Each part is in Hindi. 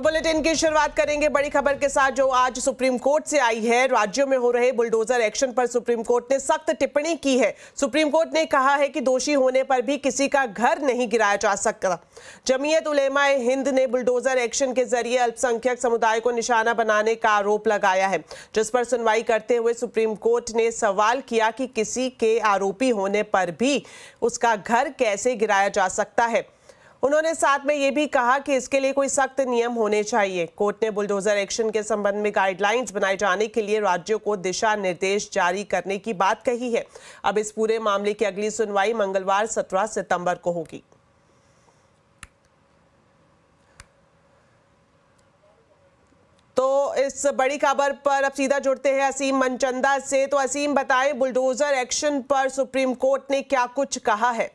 तो बुलेटिन की शुरुआत करेंगे बड़ी खबर के साथ जो आज सुप्रीम कोर्ट से आई है राज्यों में हो रहे बुलडोजर एक्शन पर सुप्रीम कोर्ट ने सख्त टिप्पणी की है सुप्रीम कोर्ट ने कहा है कि दोषी होने पर भी किसी का घर नहीं गिराया जा सकता जमीयत उलेमा हिंद ने बुलडोजर एक्शन के जरिए अल्पसंख्यक समुदाय को निशाना बनाने का आरोप लगाया है जिस पर सुनवाई करते हुए सुप्रीम कोर्ट ने सवाल किया कि किसी के आरोपी होने पर भी उसका घर कैसे गिराया जा सकता है उन्होंने साथ में यह भी कहा कि इसके लिए कोई सख्त नियम होने चाहिए कोर्ट ने बुलडोजर एक्शन के संबंध में गाइडलाइंस बनाए जाने के लिए राज्यों को दिशा निर्देश जारी करने की बात कही है अब इस पूरे मामले की अगली सुनवाई मंगलवार सत्रह सितंबर को होगी तो इस बड़ी खबर पर अब सीधा जुड़ते हैं असीम मनचंदा से तो असीम बताएं बुलडोजर एक्शन पर सुप्रीम कोर्ट ने क्या कुछ कहा है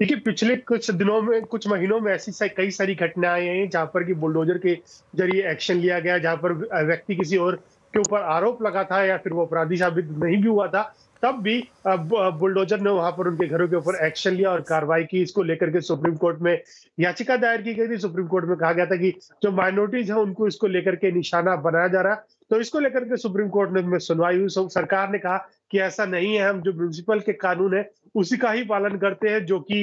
देखिए पिछले कुछ दिनों में कुछ महीनों में ऐसी सा, कई सारी घटनाएं आई हैं जहां पर कि बुलडोजर के जरिए एक्शन लिया गया जहां पर व्यक्ति किसी और के ऊपर आरोप लगा था या फिर वो अपराधी साबित नहीं भी हुआ था तब भी बुलडोजर ने वहां पर उनके घरों के ऊपर एक्शन लिया और कार्रवाई की इसको लेकर के सुप्रीम कोर्ट में याचिका दायर की गई थी सुप्रीम कोर्ट में कहा गया था कि जो माइनॉरिटीज हैं उनको इसको लेकर के निशाना बनाया जा रहा तो इसको लेकर के सुप्रीम कोर्ट ने सुनवाई हुई सरकार ने कहा कि ऐसा नहीं है हम जो म्यूनिसिपल के कानून है उसी का ही पालन करते हैं जो कि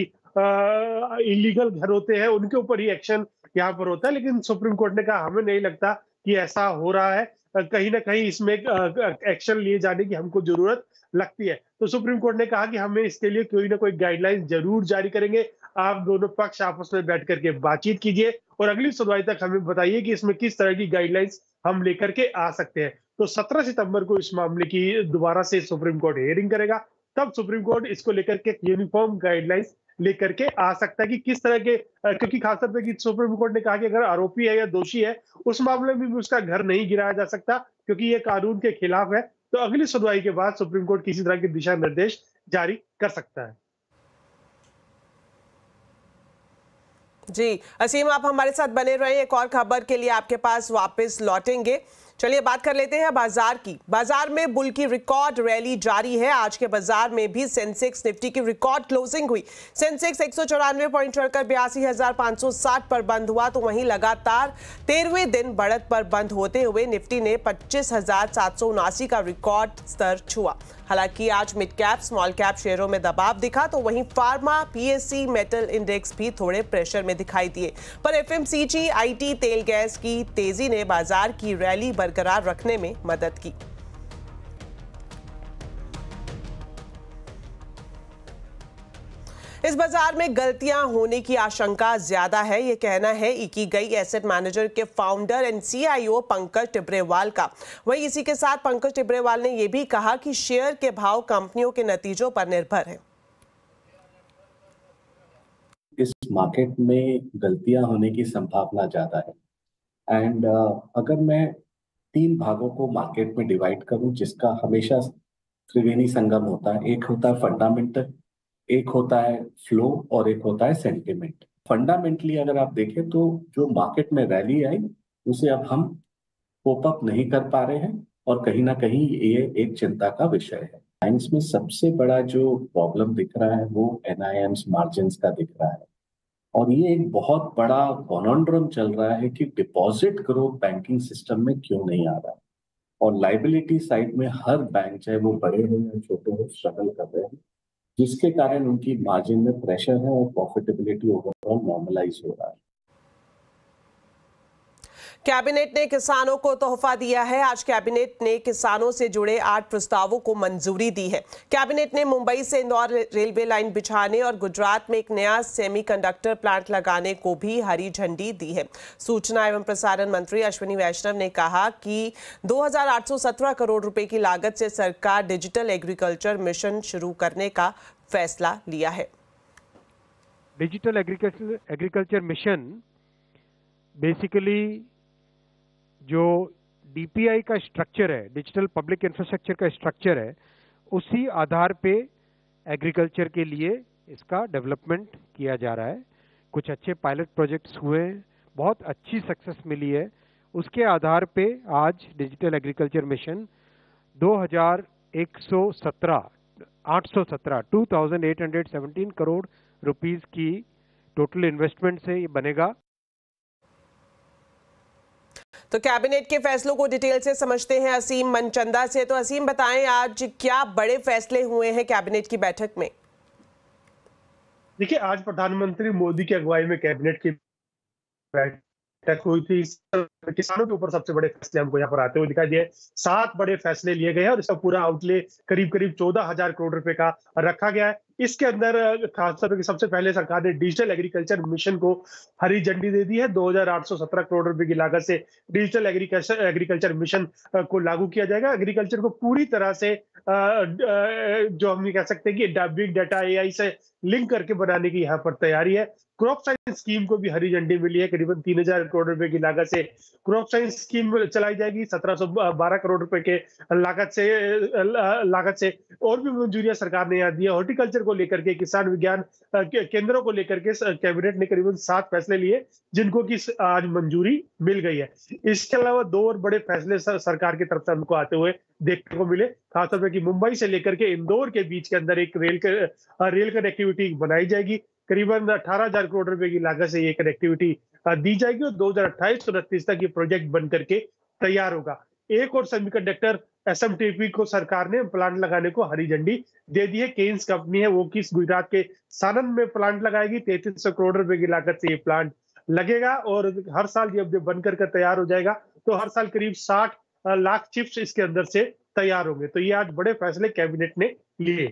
इलीगल घर होते हैं उनके ऊपर ही एक्शन यहाँ पर होता है लेकिन सुप्रीम कोर्ट ने कहा हमें नहीं लगता कि ऐसा हो रहा है कहीं ना कहीं इसमें एक्शन लिए जाने की हमको जरूरत लगती है तो सुप्रीम कोर्ट ने कहा कि हमें इसके लिए कोई ना कोई गाइडलाइन जरूर जारी करेंगे आप दोनों पक्ष आपस में बैठ करके बातचीत कीजिए और अगली सुनवाई तक हमें बताइए कि इसमें किस तरह की गाइडलाइंस हम लेकर के आ सकते हैं तो 17 सितंबर को इस मामले की दोबारा से सुप्रीम कोर्ट हेयरिंग करेगा तब सुप्रीम कोर्ट इसको लेकर के यूनिफॉर्म गाइडलाइंस लेकर के आ सकता है कि किस तरह के क्योंकि खासतौर पर सुप्रीम कोर्ट ने कहा कि अगर आरोपी है या दोषी है उस मामले में भी उसका घर नहीं गिराया जा सकता क्योंकि ये कानून के खिलाफ है तो अगली सुनवाई के बाद सुप्रीम कोर्ट किसी तरह के दिशा निर्देश जारी कर सकता है जी असीम आप हमारे साथ बने रहे एक और खबर के लिए आपके पास वापस लौटेंगे चलिए बात कर लेते हैं बाजार की बाजार में बुल की रिकॉर्ड रैली जारी है आज के बाजार में भी सेंसेक्स निफ्टी की रिकॉर्ड क्लोजिंग हुई सेंसेक्स एक पॉइंट चढ़कर बयासी पर बंद हुआ तो वहीं लगातार तेरहवें दिन बढ़त पर बंद होते हुए निफ्टी ने पच्चीस का रिकॉर्ड स्तर छुआ हालांकि आज मिड कैप स्मॉल कैप शेयरों में दबाव दिखा तो वहीं फार्मा पीएससी मेटल इंडेक्स भी थोड़े प्रेशर में दिखाई दिए पर एफएमसीजी आईटी तेल गैस की तेजी ने बाजार की रैली बरकरार रखने में मदद की इस बाजार में गलतियां होने की आशंका ज्यादा है ये कहना है इकी गई एसेट मैनेजर के founder and CIO Pankaj Tibrewal का वहीं इसी के साथ पंकज टिब्रेवाल ने यह भी कहा कि शेयर के भाव कंपनियों के नतीजों पर निर्भर है इस मार्केट में गलतियां होने की संभावना ज्यादा है एंड uh, अगर मैं तीन भागों को मार्केट में डिवाइड करूं जिसका हमेशा त्रिवेणी संगम होता है एक होता है फंडामेंटल एक होता है फ्लो और एक होता है सेंटिमेंट फंडामेंटली अगर आप देखें तो जो मार्केट में रैली आई उसे अब हम अप नहीं कर पा रहे हैं और कहीं ना कहीं ये एक चिंता का विषय है टाइम्स में सबसे बड़ा जो प्रॉब्लम दिख रहा है वो एनआईएम्स मार्जिन का दिख रहा है और ये एक बहुत बड़ा कॉनोड्रम चल रहा है कि डिपॉजिट ग्रोथ बैंकिंग सिस्टम में क्यों नहीं आ रहा और लाइबिलिटी साइड में हर बैंक चाहे वो बड़े हो या छोटे हो स्ट्रगल कर रहे हैं जिसके कारण उनकी मार्जिन में प्रेशर है और प्रॉफिटेबिलिटी ओवरऑल नॉर्मलाइज हो रहा है कैबिनेट ने किसानों को तोहफा दिया है आज कैबिनेट ने किसानों से जुड़े आठ प्रस्तावों को मंजूरी दी है कैबिनेट ने मुंबई से इंदौर रेलवे लाइन बिछाने और गुजरात में एक नया सेमीकंडक्टर प्लांट लगाने को भी हरी झंडी दी है सूचना एवं प्रसारण मंत्री अश्विनी वैष्णव ने कहा कि 2817 करोड़ रुपए की लागत से सरकार डिजिटल एग्रीकल्चर मिशन शुरू करने का फैसला लिया है digital agriculture agriculture mission basically जो डीपीआई का स्ट्रक्चर है डिजिटल पब्लिक इंफ्रास्ट्रक्चर का स्ट्रक्चर है उसी आधार पे एग्रीकल्चर के लिए इसका डेवलपमेंट किया जा रहा है कुछ अच्छे पायलट प्रोजेक्ट्स हुए हैं बहुत अच्छी सक्सेस मिली है उसके आधार पे आज digital agriculture mission 2117 817 2817 crore rupees की टोटल इन्वेस्टमेंट से ये बनेगा तो कैबिनेट के फैसलों को डिटेल से समझते हैं असीम मनचंदा से तो असीम बताएं आज क्या बड़े फैसले हुए हैं कैबिनेट की बैठक में देखिए आज प्रधानमंत्री मोदी की अगुवाई में कैबिनेट की बैठक हुई थी किसानों के ऊपर सबसे बड़े फैसले हमको यहाँ पर आते हुए दिखाई दिए सात बड़े फैसले लिए गए हैं और इसका पूरा आउटले करीब करीब चौदह हजार करोड़ रुपए का रखा गया है इसके अंदर खासतौर पर सबसे पहले सरकार ने डिजिटल एग्रीकल्चर मिशन को हरी झंडी दे दी है 2817 करोड़ रुपए की लागत से डिजिटल एग्रीकल्चर एग्रीकल्चर मिशन को लागू किया जाएगा एग्रीकल्चर को पूरी तरह से जो हम ये कह सकते हैं कि बिग डाटा ए से लिंक करके बनाने की यहाँ पर तैयारी है क्रॉप साइंस स्कीम को भी हरी झंडी मिली है करीबन तीन हजार करोड़ रुपए की लागत से क्रॉप साइंस स्कीम चलाई जाएगी सत्रह सौ बारह करोड़ रुपए के लागत से लागत से और भी मंजूरिया सरकार ने यहाँ दी है हॉर्टिकल्चर को लेकर के किसान विज्ञान केंद्रों को लेकर के कैबिनेट ने करीबन सात फैसले लिए जिनको की आज मंजूरी मिल गई है इसके अलावा दो और बड़े फैसले सरकार की तरफ से हमको आते हुए देखने को मिले खासतौर पर कि मुंबई से लेकर के इंदौर के बीच के अंदर एक रेल रेल कनेक्टिविटी बनाई जाएगी करीबन अठारह हजार करोड़ रुपए की लागत से ये कनेक्टिविटी दी जाएगी और दो हजार अट्ठाईस उनतीस तक ये प्रोजेक्ट बन करके तैयार होगा एक और सेमीकंडक्टर एसएमटीपी को सरकार ने प्लांट लगाने को हरी झंडी दे दी है केन्स कंपनी है वो किस गुजरात के सानंद में प्लांट लगाएगी तैतीस सौ करोड़ रुपए की लागत से ये प्लांट लगेगा और हर साल जब जब बनकर का तैयार हो जाएगा तो हर साल करीब साठ लाख चिप्स इसके अंदर से तैयार होंगे तो ये आज बड़े फैसले कैबिनेट ने लिए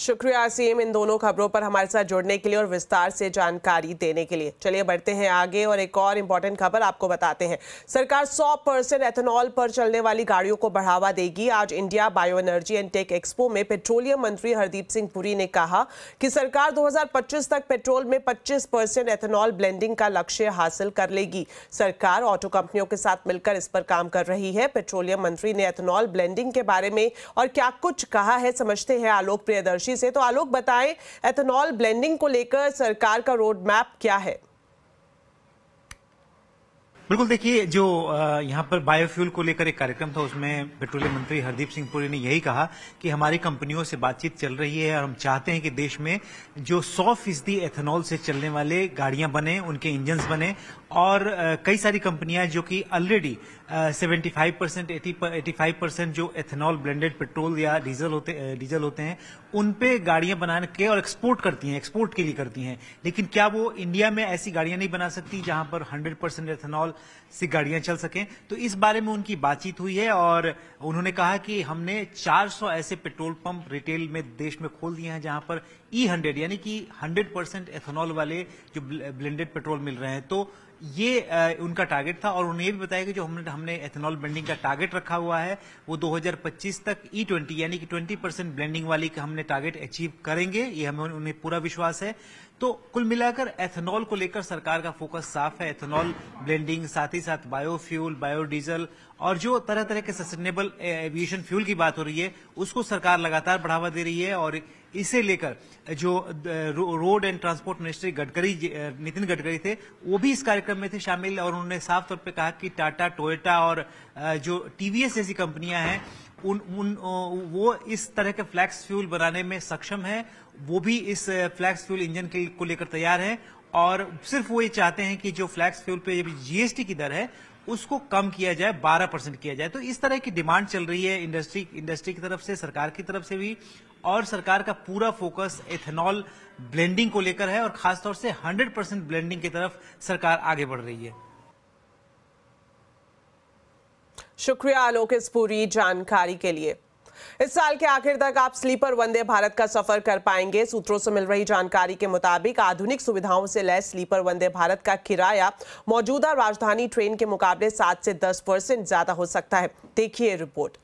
शुक्रिया असीम इन दोनों खबरों पर हमारे साथ जुड़ने के लिए और विस्तार से जानकारी देने के लिए चलिए बढ़ते हैं आगे और एक और इम्पोर्टेंट खबर आपको बताते हैं सरकार 100 परसेंट एथेनॉल पर चलने वाली गाड़ियों को बढ़ावा देगी आज India bio energy and tech expo में पेट्रोलियम मंत्री हरदीप सिंह पुरी ने कहा कि सरकार दो तक पेट्रोल में पच्चीस परसेंट एथेनॉल ब्लेंडिंग का लक्ष्य हासिल कर लेगी सरकार ऑटो कंपनियों के साथ मिलकर इस पर काम कर रही है पेट्रोलियम मंत्री ने एथेनॉल ब्लेंडिंग के बारे में और क्या कुछ कहा है समझते हैं आलोक प्रियदर्शी रांची से तो आलोक बताएं एथेनॉल ब्लेंडिंग को लेकर सरकार का रोड मैप क्या है बिल्कुल देखिए जो यहाँ पर बायोफ्यूल को लेकर एक कार्यक्रम था उसमें पेट्रोलियम मंत्री हरदीप सिंह पुरी ने यही कहा कि हमारी कंपनियों से बातचीत चल रही है और हम चाहते हैं कि देश में जो 100 फीसदी एथेनॉल से चलने वाले गाड़ियां बने उनके इंजन्स बने और कई सारी कंपनियां जो कि already 75 percent eighty five percent जो एथेनॉल ब्लेंडेड पेट्रोल या डीजल होते डीजल होते हैं उन पे गाड़ियां बनाने के और एक्सपोर्ट करती हैं एक्सपोर्ट के लिए करती हैं लेकिन क्या वो इंडिया में ऐसी गाड़ियां नहीं बना सकती जहां पर 100 परसेंट एथेनॉल से गाड़ियां चल सकें तो इस बारे में उनकी बातचीत हुई है और उन्होंने कहा कि हमने 400 ऐसे पेट्रोल पंप रिटेल में देश में खोल दिए हैं जहां पर ई e हंड्रेड यानी कि हंड्रेड परसेंट एथेनॉल वाले जो ब्लेंडेड पेट्रोल मिल रहे हैं तो ये आ, उनका टारगेट था और उन्हें भी बताया कि जो हमने हमने एथेनॉल ब्लेंडिंग का टारगेट रखा हुआ है वो 2025 तक ई e ट्वेंटी यानी कि 20 परसेंट ब्लेंडिंग वाली हमने टारगेट अचीव करेंगे ये हमें उन्हें पूरा विश्वास है तो कुल मिलाकर एथेनॉल को लेकर सरकार का फोकस साफ है एथेनॉल ब्लेंडिंग साथ ही साथ बायोफ्यूल बायोडीजल और जो तरह तरह के सस्टेनेबल एविएशन फ्यूल की बात हो रही है उसको सरकार लगातार बढ़ावा दे रही है और इसे लेकर जो road and transport ministry Gadkari Nitin Gadkari थे वो भी इस कार्यक्रम में थे शामिल और उन्होंने साफ तौर पर कहा कि टाटा टोयोटा और जो टीवीएस जैसी कंपनियां हैं उन उन वो इस तरह के फ्लैक्स फ्यूल बनाने में सक्षम है वो भी इस फ्लैक्स फ्यूल इंजन के को लेकर तैयार है और सिर्फ वो ये चाहते हैं कि जो फ्लैक्स फ्यूल पे जीएसटी की दर है उसको कम किया जाए 12 परसेंट किया जाए तो इस तरह की डिमांड चल रही है इंडस्ट्री इंडस्ट्री की तरफ से सरकार की तरफ से भी और सरकार का पूरा फोकस एथेनॉल ब्लेंडिंग को लेकर है और खासतौर से 100 परसेंट ब्लेंडिंग की तरफ सरकार आगे बढ़ रही है शुक्रिया आलोक इस पूरी जानकारी के लिए इस साल के आखिर तक आप स्लीपर वंदे भारत का सफर कर पाएंगे सूत्रों से मिल रही जानकारी के मुताबिक आधुनिक सुविधाओं से लैस स्लीपर वंदे भारत का किराया मौजूदा राजधानी ट्रेन के मुकाबले सात से दस परसेंट ज्यादा हो सकता है देखिए रिपोर्ट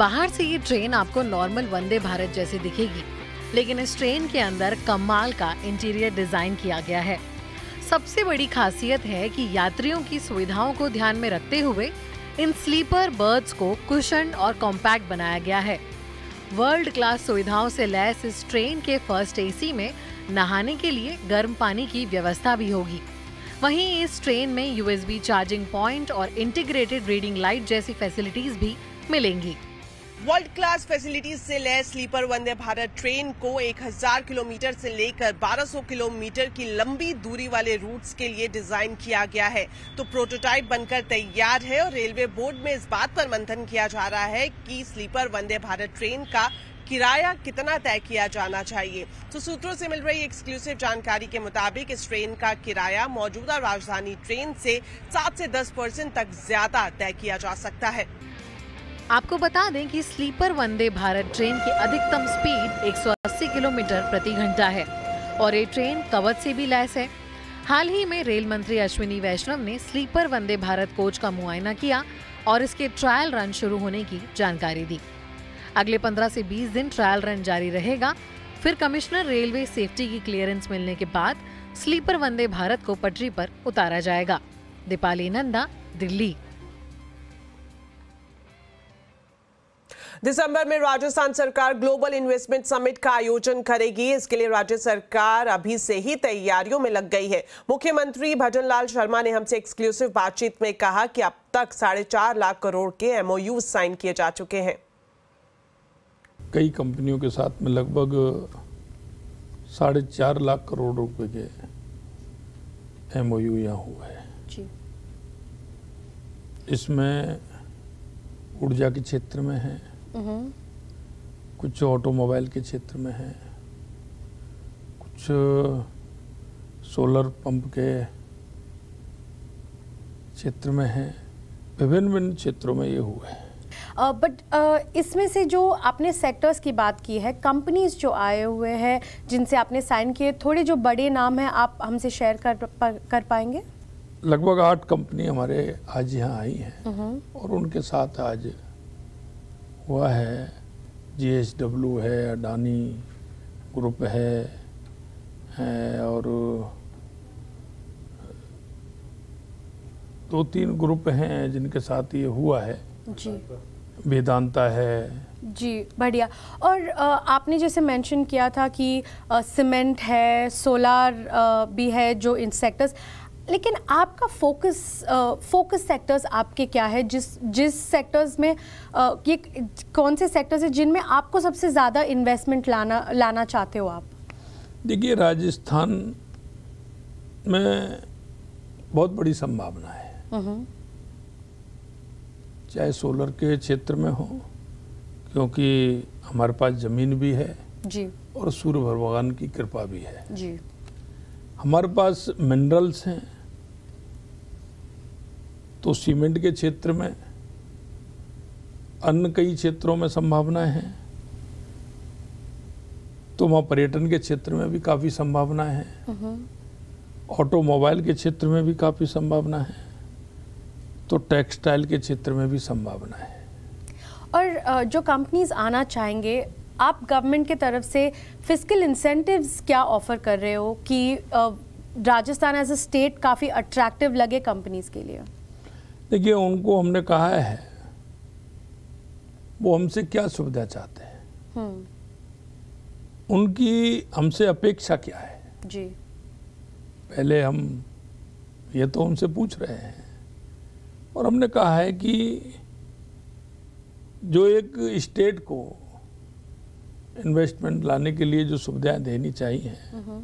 बाहर से ये ट्रेन आपको नॉर्मल वंदे भारत जैसे दिखेगी लेकिन इस ट्रेन के अंदर कमाल का इंटीरियर डिजाइन किया गया है सबसे बड़ी खासियत है कि यात्रियों की सुविधाओं को ध्यान में रखते हुए इन स्लीपर बर्थ्स को कुशन और कॉम्पैक्ट बनाया गया है वर्ल्ड क्लास सुविधाओं से लैस इस ट्रेन के फर्स्ट एसी में नहाने के लिए गर्म पानी की व्यवस्था भी होगी वहीं इस ट्रेन में यूएसबी चार्जिंग पॉइंट और इंटीग्रेटेड रीडिंग लाइट जैसी फैसिलिटीज भी मिलेंगी वर्ल्ड क्लास फैसिलिटीज से लय स्लीपर वंदे भारत ट्रेन को 1000 किलोमीटर से लेकर 1200 किलोमीटर की लंबी दूरी वाले रूट्स के लिए डिजाइन किया गया है तो प्रोटोटाइप बनकर तैयार है और रेलवे बोर्ड में इस बात पर मंथन किया जा रहा है कि स्लीपर वंदे भारत ट्रेन का किराया कितना तय किया जाना चाहिए तो सूत्रों से मिल रही एक्सक्लूसिव जानकारी के मुताबिक इस ट्रेन का किराया मौजूदा राजधानी ट्रेन से सात से दस परसेंट तक ज्यादा तय किया जा सकता है आपको बता दें कि स्लीपर वंदे भारत ट्रेन की अधिकतम स्पीड 180 किलोमीटर प्रति घंटा है और ये ट्रेन कवच से भी लैस है हाल ही में रेल मंत्री अश्विनी वैष्णव ने स्लीपर वंदे भारत कोच का मुआयना किया और इसके ट्रायल रन शुरू होने की जानकारी दी अगले 15 से 20 दिन ट्रायल रन जारी रहेगा फिर कमिश्नर रेलवे सेफ्टी की क्लियरेंस मिलने के बाद स्लीपर वंदे भारत को पटरी पर उतारा जाएगा दीपाली नंदा दिल्ली दिसंबर में राजस्थान सरकार ग्लोबल इन्वेस्टमेंट समिट का आयोजन करेगी इसके लिए राज्य सरकार अभी से ही तैयारियों में लग गई है मुख्यमंत्री भजन लाल शर्मा ने हमसे एक्सक्लूसिव बातचीत में कहा कि अब तक साढ़े चार लाख करोड़ के एमओयू साइन किए जा चुके हैं कई कंपनियों के साथ में लगभग साढ़े चार लाख करोड़ रुपए के एम ओ यू यहाँ हुआ है जी। इसमें ऊर्जा के क्षेत्र में है कुछ ऑटोमोबाइल के क्षेत्र में है कुछ सोलर पंप के क्षेत्र में है विभिन्न विभिन्न क्षेत्रों में ये हुआ है बट uh, uh, इसमें से जो आपने सेक्टर्स की बात की है कंपनीज जो आए हुए हैं जिनसे आपने साइन किए थोड़े जो बड़े नाम हैं आप हमसे शेयर कर कर पाएंगे लगभग आठ कंपनी हमारे आज यहाँ आई हैं हम्म। और उनके साथ आज हुआ है जीएसडब्ल्यू है अडानी ग्रुप है, है और दो तीन ग्रुप हैं जिनके साथ ये हुआ है जी वेदांता है जी बढ़िया और आपने जैसे मेंशन किया था कि सीमेंट है सोलार भी है जो सेक्टर्स लेकिन आपका फोकस फोकस सेक्टर्स आपके क्या है जिस जिस सेक्टर्स में आ, ये कौन से सेक्टर्स हैं जिनमें आपको सबसे ज़्यादा इन्वेस्टमेंट लाना लाना चाहते हो आप देखिए राजस्थान में बहुत बड़ी संभावना है हम्म। चाहे सोलर के क्षेत्र में हो क्योंकि हमारे पास ज़मीन भी है जी और सूर्य भगवान की कृपा भी है जी हमारे पास मिनरल्स हैं तो सीमेंट के क्षेत्र में अन्य कई क्षेत्रों में संभावनाएं हैं तो वहाँ पर्यटन के क्षेत्र में भी काफ़ी संभावनाएं हैं हम्म। ऑटोमोबाइल के क्षेत्र में भी काफ़ी संभावना है तो टेक्सटाइल के क्षेत्र में भी संभावना है और जो कंपनीज आना चाहेंगे आप गवर्नमेंट के तरफ से फिजिकल इंसेंटिव्स क्या ऑफ़र कर रहे हो कि राजस्थान एज अ स्टेट काफ़ी अट्रैक्टिव लगे कंपनीज़ के लिए देखिए उनको हमने कहा है वो हमसे क्या सुविधा चाहते हैं हम्म। उनकी हमसे अपेक्षा क्या है जी पहले हम ये तो हमसे पूछ रहे हैं और हमने कहा है कि जो एक स्टेट को इन्वेस्टमेंट लाने के लिए जो सुविधाएं देनी चाहिए हम्म।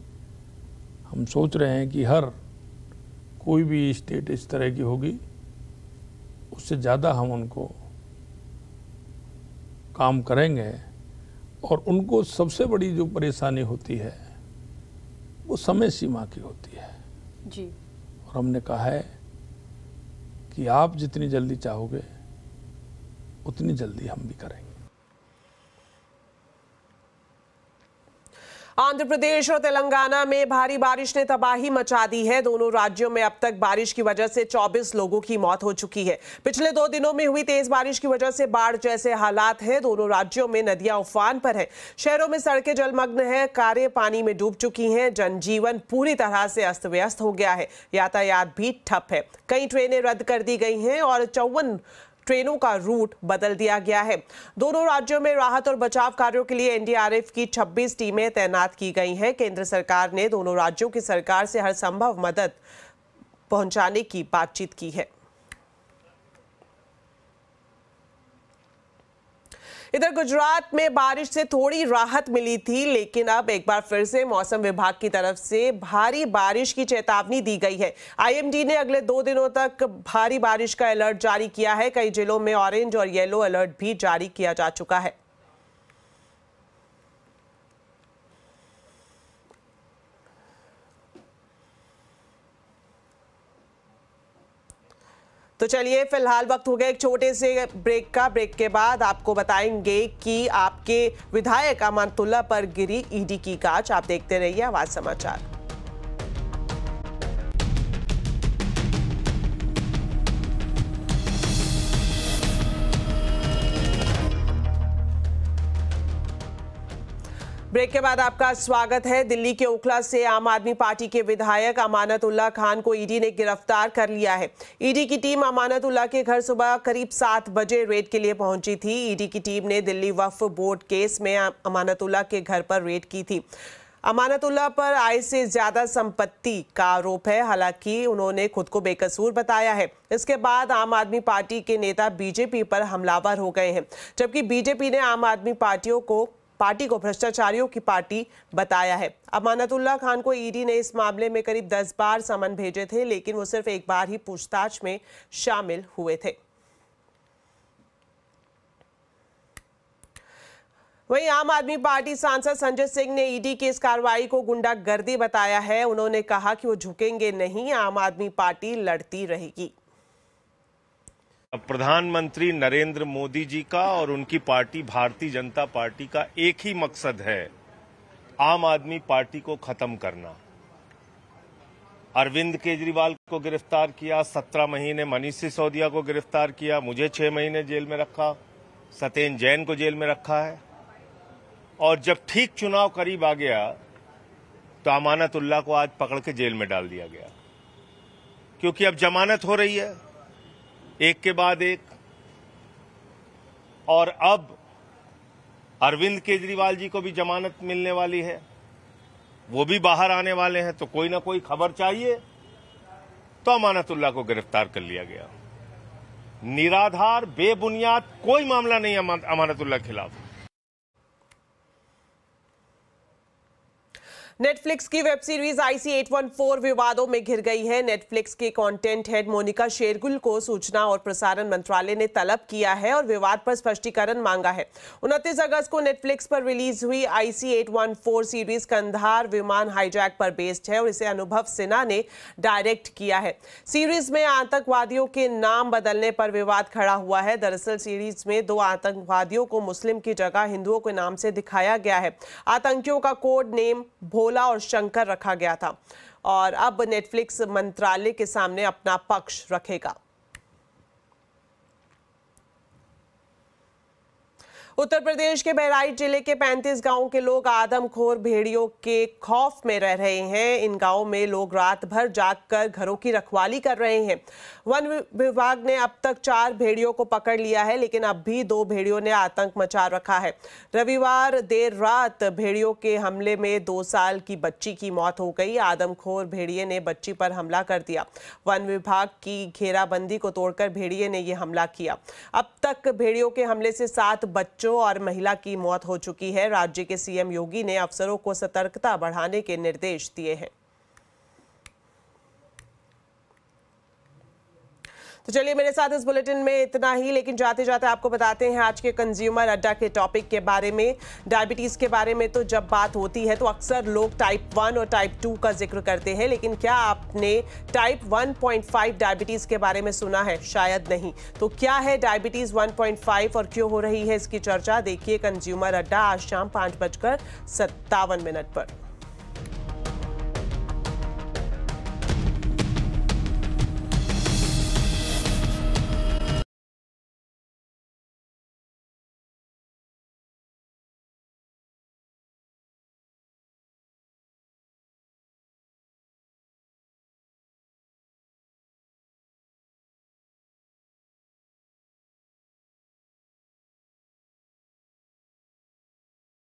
हम सोच रहे हैं कि हर कोई भी स्टेट इस तरह की होगी उससे ज़्यादा हम उनको काम करेंगे और उनको सबसे बड़ी जो परेशानी होती है वो समय सीमा की होती है जी और हमने कहा है कि आप जितनी जल्दी चाहोगे उतनी जल्दी हम भी करेंगे आंध्र प्रदेश और तेलंगाना में भारी बारिश ने तबाही मचा दी है दोनों राज्यों में अब तक बारिश की वजह से 24 लोगों की मौत हो चुकी है पिछले दो दिनों में हुई तेज बारिश की वजह से बाढ़ जैसे हालात हैं दोनों राज्यों में नदियां उफान पर हैं शहरों में सड़कें जलमग्न हैं कारें पानी में डूब चुकी हैं जनजीवन पूरी तरह से अस्त व्यस्त हो गया है यातायात भी ठप है कई ट्रेनें रद्द कर दी गई हैं और चौवन ट्रेनों का रूट बदल दिया गया है दोनों राज्यों में राहत और बचाव कार्यों के लिए एनडीआरएफ की 26 टीमें तैनात की गई हैं केंद्र सरकार ने दोनों राज्यों की सरकार से हर संभव मदद पहुंचाने की बातचीत की है इधर गुजरात में बारिश से थोड़ी राहत मिली थी लेकिन अब एक बार फिर से मौसम विभाग की तरफ से भारी बारिश की चेतावनी दी गई है आईएमडी ने अगले दो दिनों तक भारी बारिश का अलर्ट जारी किया है कई जिलों में ऑरेंज और येलो अलर्ट भी जारी किया जा चुका है तो चलिए फिलहाल वक्त हो गया एक छोटे से ब्रेक का ब्रेक के बाद आपको बताएंगे कि आपके विधायक अमानतुल्ला पर गिरी ईडी e की गाच आप देखते रहिए आवाज समाचार ब्रेक के बाद आपका स्वागत है दिल्ली के ओखला से आम आदमी पार्टी के विधायक अमानत उल्ला खान को ईडी ने गिरफ्तार कर लिया है ईडी की टीम अमानत उल्ला के घर सुबह करीब सात बजे रेड के लिए पहुंची थी ईडी की टीम ने दिल्ली वफ बोर्ड केस में अमानत उल्ला के घर पर रेड की थी अमानतुल्ला पर आय से ज्यादा संपत्ति का आरोप है हालांकि उन्होंने खुद को बेकसूर बताया है इसके बाद आम आदमी पार्टी के नेता बीजेपी पर हमलावर हो गए हैं जबकि बीजेपी ने आम आदमी पार्टियों को पार्टी को भ्रष्टाचारियों की पार्टी बताया है अमानतुल्ला खान को ईडी ने इस मामले में करीब दस बार समन भेजे थे लेकिन वो सिर्फ एक बार ही पूछताछ में शामिल हुए थे वहीं आम आदमी पार्टी सांसद संजय सिंह ने ईडी की इस कार्रवाई को गुंडागर्दी बताया है उन्होंने कहा कि वो झुकेंगे नहीं आम आदमी पार्टी लड़ती रहेगी प्रधानमंत्री नरेंद्र मोदी जी का और उनकी पार्टी भारतीय जनता पार्टी का एक ही मकसद है आम आदमी पार्टी को खत्म करना अरविंद केजरीवाल को गिरफ्तार किया सत्रह महीने मनीष सिसोदिया को गिरफ्तार किया मुझे छह महीने जेल में रखा सत्येन जैन को जेल में रखा है और जब ठीक चुनाव करीब आ गया तो अमानतुल्ला को आज पकड़ के जेल में डाल दिया गया क्योंकि अब जमानत हो रही है एक के बाद एक और अब अरविंद केजरीवाल जी को भी जमानत मिलने वाली है वो भी बाहर आने वाले हैं तो कोई ना कोई खबर चाहिए तो अमानतुल्ला को गिरफ्तार कर लिया गया निराधार बेबुनियाद कोई मामला नहीं अमानतुल्ला के खिलाफ नेटफ्लिक्स की वेब सीरीज आईसी 814 विवादों में घिर गई है नेटफ्लिक्स के कंटेंट हेड मोनिका शेरगुल को सूचना और प्रसारण मंत्रालय ने तलब किया है और विवाद पर स्पष्टीकरण मांगा है उनतीस अगस्त को नेटफ्लिक्स पर रिलीज हुई आईसी 814 सीरीज कंधार विमान हाईजैक पर बेस्ड है और इसे अनुभव सिन्हा ने डायरेक्ट किया है सीरीज में आतंकवादियों के नाम बदलने पर विवाद खड़ा हुआ है दरअसल सीरीज में दो आतंकवादियों को मुस्लिम की जगह हिंदुओं के नाम से दिखाया गया है आतंकियों का कोड नेम भोला और शंकर रखा गया था और अब नेटफ्लिक्स मंत्रालय के सामने अपना पक्ष रखेगा उत्तर प्रदेश के बहराइच जिले के 35 गांवों के लोग आदमखोर भेड़ियों के खौफ में रह रहे हैं इन गांवों में लोग रात भर जागकर घरों की रखवाली कर रहे हैं वन विभाग ने अब तक चार भेड़ियों को पकड़ लिया है लेकिन अब भी दो भेड़ियों ने आतंक मचा रखा है रविवार देर रात भेड़ियों के हमले में दो साल की बच्ची की मौत हो गई आदमखोर भेड़िए ने बच्ची पर हमला कर दिया वन विभाग की घेराबंदी को तोड़कर भेड़िए ने यह हमला किया अब तक भेड़ियों के हमले से सात बच्चों बच्चों और महिला की मौत हो चुकी है राज्य के सीएम योगी ने अफसरों को सतर्कता बढ़ाने के निर्देश दिए हैं तो चलिए मेरे साथ इस बुलेटिन में इतना ही लेकिन जाते जाते आपको बताते हैं आज के कंज्यूमर अड्डा के टॉपिक के बारे में डायबिटीज़ के बारे में तो जब बात होती है तो अक्सर लोग टाइप वन और टाइप टू का जिक्र करते हैं लेकिन क्या आपने टाइप 1.5 डायबिटीज़ के बारे में सुना है शायद नहीं तो क्या है डायबिटीज़ वन और क्यों हो रही है इसकी चर्चा देखिए कंज्यूमर अड्डा आज शाम पाँच बजकर सत्तावन मिनट पर